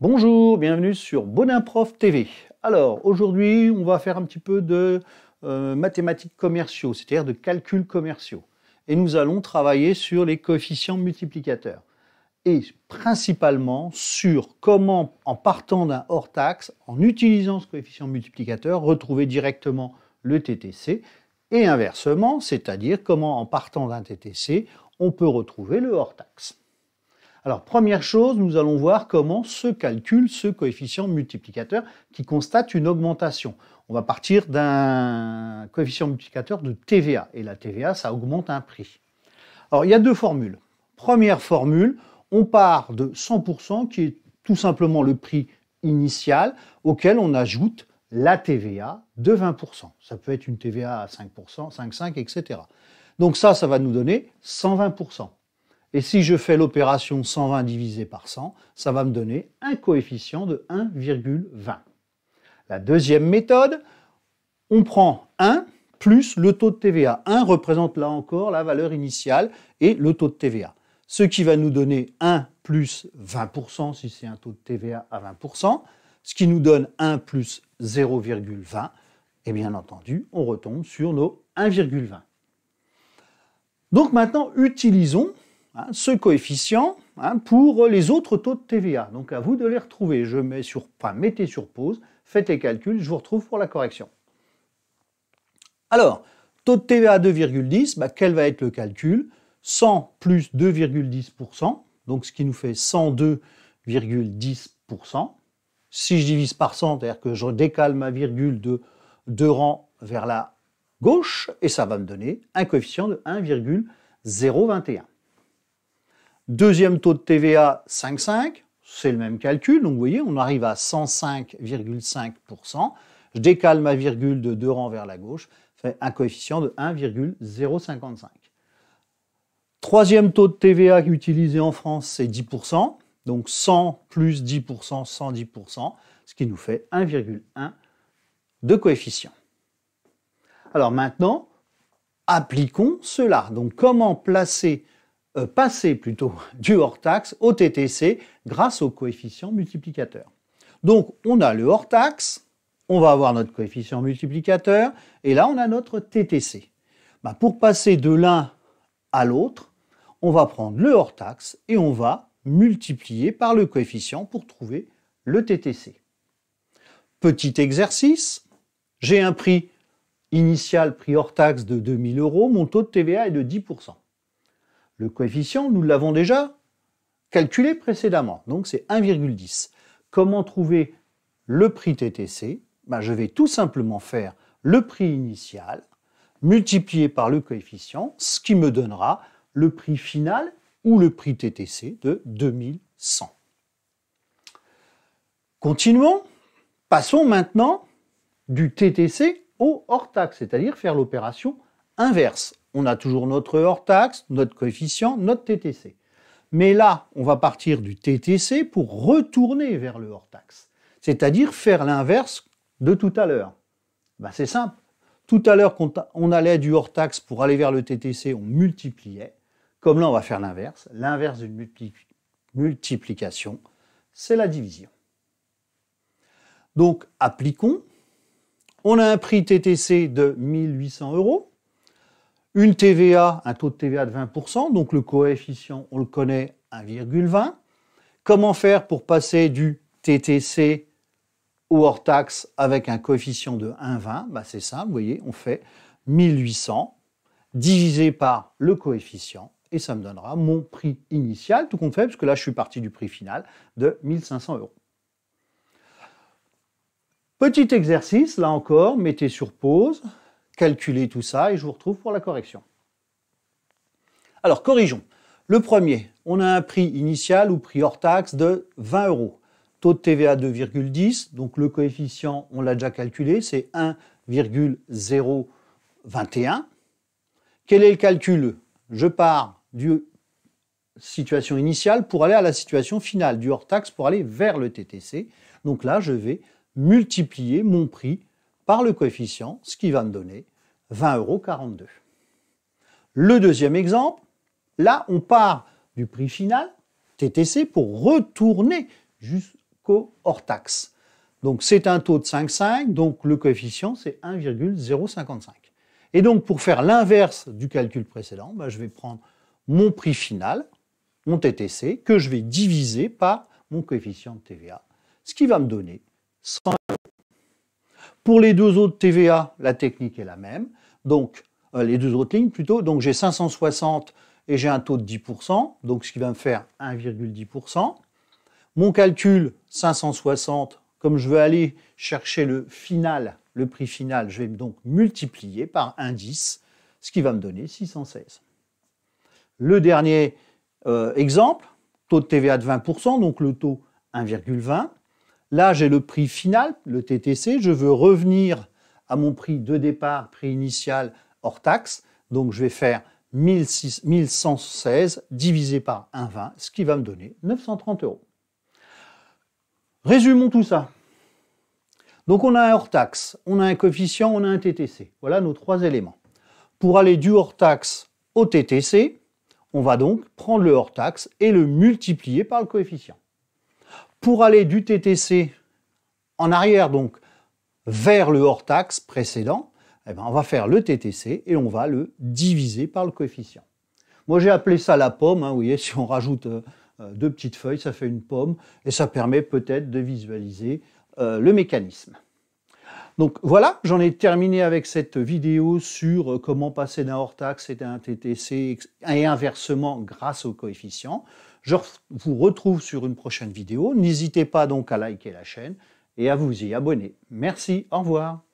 Bonjour, bienvenue sur Bonimprof TV. Alors aujourd'hui, on va faire un petit peu de euh, mathématiques commerciaux, c'est-à-dire de calculs commerciaux. Et nous allons travailler sur les coefficients multiplicateurs et principalement sur comment, en partant d'un hors-taxe, en utilisant ce coefficient multiplicateur, retrouver directement le TTC, et inversement, c'est-à-dire comment, en partant d'un TTC, on peut retrouver le hors-taxe. Alors, première chose, nous allons voir comment se calcule ce coefficient multiplicateur qui constate une augmentation. On va partir d'un coefficient multiplicateur de TVA, et la TVA, ça augmente un prix. Alors, il y a deux formules. Première formule, on part de 100%, qui est tout simplement le prix initial, auquel on ajoute la TVA de 20%. Ça peut être une TVA à 5%, 5,5, etc. Donc ça, ça va nous donner 120%. Et si je fais l'opération 120 divisé par 100, ça va me donner un coefficient de 1,20. La deuxième méthode, on prend 1 plus le taux de TVA. 1 représente là encore la valeur initiale et le taux de TVA. Ce qui va nous donner 1 plus 20% si c'est un taux de TVA à 20%, ce qui nous donne 1 plus 0,20. Et bien entendu, on retombe sur nos 1,20. Donc maintenant, utilisons Hein, ce coefficient hein, pour les autres taux de TVA. Donc à vous de les retrouver. Je mets sur, pas mettez sur pause, faites les calculs, je vous retrouve pour la correction. Alors, taux de TVA 2,10, bah, quel va être le calcul 100 plus 2,10%, donc ce qui nous fait 102,10%. Si je divise par 100, c'est-à-dire que je décale ma virgule de deux rangs vers la gauche, et ça va me donner un coefficient de 1,021. Deuxième taux de TVA, 5,5. C'est le même calcul. Donc, vous voyez, on arrive à 105,5%. Je décale ma virgule de deux rangs vers la gauche. Ça fait un coefficient de 1,055. Troisième taux de TVA utilisé en France, c'est 10%. Donc 100 plus 10%, 110%, ce qui nous fait 1,1 de coefficient. Alors maintenant, appliquons cela. Donc comment placer euh, passer plutôt du hors-taxe au TTC grâce au coefficient multiplicateur. Donc on a le hors-taxe, on va avoir notre coefficient multiplicateur, et là on a notre TTC. Bah, pour passer de l'un à l'autre, on va prendre le hors-taxe et on va multiplier par le coefficient pour trouver le TTC. Petit exercice, j'ai un prix initial, prix hors-taxe de 2000 euros, mon taux de TVA est de 10%. Le coefficient, nous l'avons déjà calculé précédemment, donc c'est 1,10. Comment trouver le prix TTC ben, Je vais tout simplement faire le prix initial multiplié par le coefficient, ce qui me donnera le prix final ou le prix TTC de 2100. Continuons, passons maintenant du TTC au hors-taxe, c'est-à-dire faire l'opération inverse on a toujours notre hors-taxe, notre coefficient, notre TTC. Mais là, on va partir du TTC pour retourner vers le hors-taxe, c'est-à-dire faire l'inverse de tout à l'heure. Ben, c'est simple. Tout à l'heure, on allait du hors-taxe pour aller vers le TTC, on multipliait. Comme là, on va faire l'inverse. L'inverse d'une multiplication, c'est la division. Donc, appliquons. On a un prix TTC de 1800 euros. Une TVA, un taux de TVA de 20%, donc le coefficient, on le connaît, 1,20. Comment faire pour passer du TTC au hors taxe avec un coefficient de 1,20 bah, C'est simple, vous voyez, on fait 1800 divisé par le coefficient et ça me donnera mon prix initial, tout compte fait, puisque là je suis parti du prix final de 1500 euros. Petit exercice, là encore, mettez sur pause, calculer tout ça et je vous retrouve pour la correction. Alors, corrigeons. Le premier, on a un prix initial ou prix hors taxe de 20 euros. Taux de TVA 2,10, donc le coefficient, on l'a déjà calculé, c'est 1,021. Quel est le calcul Je pars du situation initiale pour aller à la situation finale, du hors-taxe pour aller vers le TTC. Donc là, je vais multiplier mon prix par le coefficient, ce qui va me donner 20,42 euros. Le deuxième exemple, là, on part du prix final, TTC, pour retourner jusqu'au hors-taxe. Donc c'est un taux de 5,5, donc le coefficient c'est 1,055. Et donc pour faire l'inverse du calcul précédent, bah, je vais prendre mon prix final, mon TTC, que je vais diviser par mon coefficient de TVA, ce qui va me donner 100 pour les deux autres TVA, la technique est la même. Donc, euh, les deux autres lignes plutôt. Donc, j'ai 560 et j'ai un taux de 10%, donc ce qui va me faire 1,10%. Mon calcul, 560, comme je veux aller chercher le final, le prix final, je vais donc multiplier par 1,10, ce qui va me donner 616. Le dernier euh, exemple, taux de TVA de 20%, donc le taux 1,20. Là, j'ai le prix final, le TTC. Je veux revenir à mon prix de départ, prix initial hors taxe. Donc, je vais faire 1116 divisé par 1,20, ce qui va me donner 930 euros. Résumons tout ça. Donc on a un hors-taxe, on a un coefficient, on a un TTC. Voilà nos trois éléments. Pour aller du hors-taxe au TTC, on va donc prendre le hors-taxe et le multiplier par le coefficient pour aller du TTC en arrière, donc vers le hors-taxe précédent, eh ben, on va faire le TTC et on va le diviser par le coefficient. Moi, j'ai appelé ça la pomme. Hein, vous voyez, si on rajoute euh, euh, deux petites feuilles, ça fait une pomme et ça permet peut-être de visualiser euh, le mécanisme. Donc voilà, j'en ai terminé avec cette vidéo sur comment passer d'un hors-taxe et d'un TTC et inversement grâce au coefficient. Je vous retrouve sur une prochaine vidéo. N'hésitez pas donc à liker la chaîne et à vous y abonner. Merci, au revoir.